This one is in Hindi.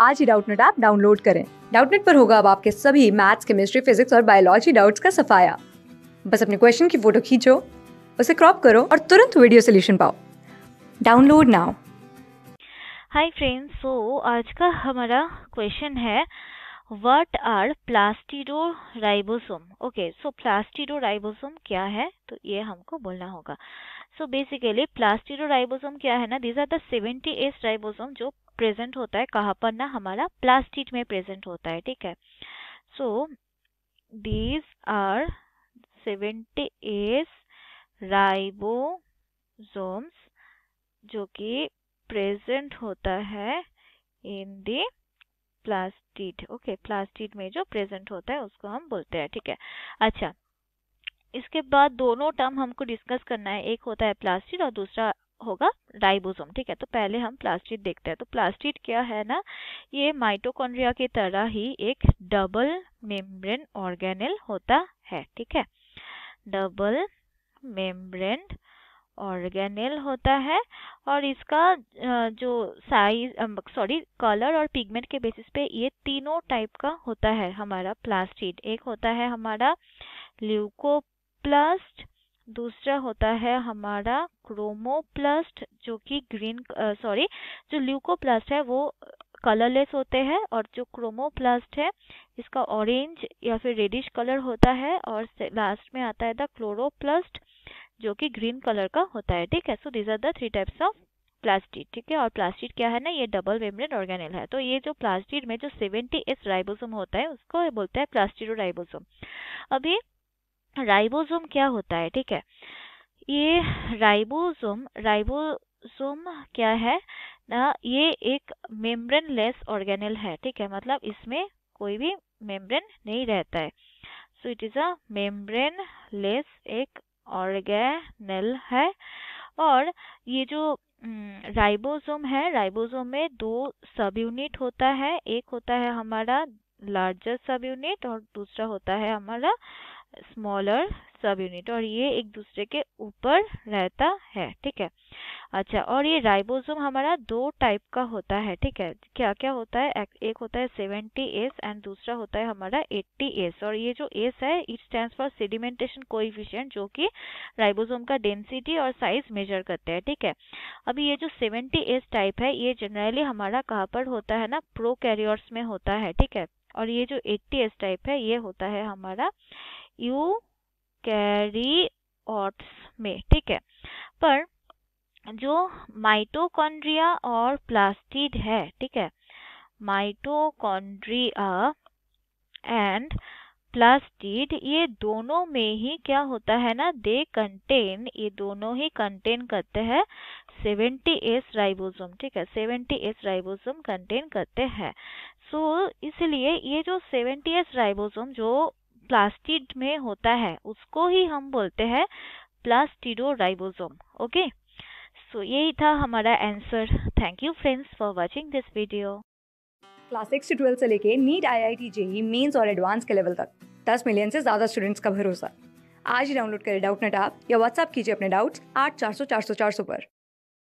आज ही डाउटनेट ऐप डाउनलोड करें डाउटनेट पर होगा अब आपके सभी मैथ्स केमिस्ट्री फिजिक्स और बायोलॉजी डाउट्स का सफाया बस अपने क्वेश्चन की फोटो खींचो उसे क्रॉप करो और तुरंत वीडियो सोल्यूशन पाओ download now hi friends so आज का हमारा क्वेश्चन है what are plastid ribosome okay so plastid ribosome क्या है तो ये हमको बोलना होगा सो बेसिकली प्लास्टिडो राइबोसोम क्या है ना these are the seventy S ribosome जो प्रेजेंट होता है कहाँ पर ना हमारा प्लास्टिड में प्रेजेंट होता है ठीक है so these are seventy S ribosomes जो कि प्रेजेंट होता है in the plastid okay plastid में जो प्रेजेंट होता है उसको हम बोलते हैं ठीक है अच्छा इसके बाद दोनों टर्म हमको डिस्कस करना है एक होता है प्लास्टिड और दूसरा होगा राइबोसोम ठीक है तो पहले हम प्लास्टिड देखते हैं तो प्लास्टिड क्या है ना ये माइटोकॉन्ड्रिया की तरह ही एक डबल मेम्ब्रेन ऑर्गेनेल होता है ठीक है डबल मेम्ब्रेन ऑर्गेनेल होता है और इसका जो साइज सॉरी कलर और पिगमेंट के बेसिस पे ये तीनों टाइप का होता है हमारा प्लास्टिड एक होता है हमारा ल्यूकोप्लास्ट दूसरा होता है हमारा क्रोमोप्लास्ट जो कि ग्रीन सॉरी जो ल्यूकोप्लास्ट है वो कलरलेस होते हैं और जो क्रोमोप्लास्ट है इसका ऑरेंज या फिर रेडिश कलर होता है और लास्ट में आता है द क्लोरोप्लास्ट जो कि ग्रीन कलर का होता है ठीक है so these are the three types of plastid ठीक है और प्लास्टिड क्या है ना ये डबल मेम्ब्रेन ऑर्गेनेल है तो ये जो प्लास्टिड में जो सेवेंटी एस राइबोसोम होता है उसको बोलते हैं प्लास्टिडो राइबोसोम अभी राइबोसोम क्या होता है ठीक है ये राइबोसोम राइबोसोम क्या है ना ये एक मेम्ब्रेन लेस ऑर्गेनल है ठीक है मतलब इसमें कोई भी मेम्ब्रेन नहीं रहता है so it is a membrane less एक ऑर्गेनल है और ये जो राइबोसोम है राइबोसोम में दो सब यूनिट होता है एक होता है हमारा लार्जर सब यूनिट और दूसरा होता है हमारा स्मॉलर सब यूनिट और ये एक दूसरे के ऊपर रहता है ठीक है अच्छा और ये राइबोसोम हमारा दो टाइप का होता है ठीक है क्या क्या होता है एक होता है सेवेंटी एस एंड दूसरा होता है हमारा एट्टी एस और ये जो एस है it stand for sedimentation coefficient जो कि राइबोसोम का डेंसिटी और साइज मेजर करते हैं ठीक है अभी ये जो सेवेंटी एस टाइप है ये जनरली हमारा कहाँ पर होता है ना प्रो में होता है ठीक है और ये जो एट्टी एस टाइप है ये होता है हमारा यू कैरियोट्स में ठीक है पर जो माइटोकॉन्ड्रिया और प्लास्टिड है ठीक है माइटोकॉन्ड्रिया एंड प्लास्टिड ये दोनों में ही क्या होता है ना दे कंटेन ये दोनों ही कंटेन करते हैं सेवेंटी एस राइबोसोम ठीक है सेवेंटी एस राइबोसोम कंटेन करते हैं सो so, इसलिए ये जो सेवेंटी एस राइबोसोम जो प्लास्टिड में होता है उसको ही हम बोलते हैं प्लास्टिडोराइबोसोम ओके सो यही था हमारा answer thank you friends for watching this video class six से ट्वेल्थ से लेके NEET I I T JEE mains और एडवांस के लेवल तक दस मिलियन से ज़्यादा स्टूडेंट्स का भरोसा आज ही डाउनलोड करें डाउट नेट ऐप या व्हाट्सअप कीजिए अपने डाउट्स आठ चार सौ चार सौ चार सौ पर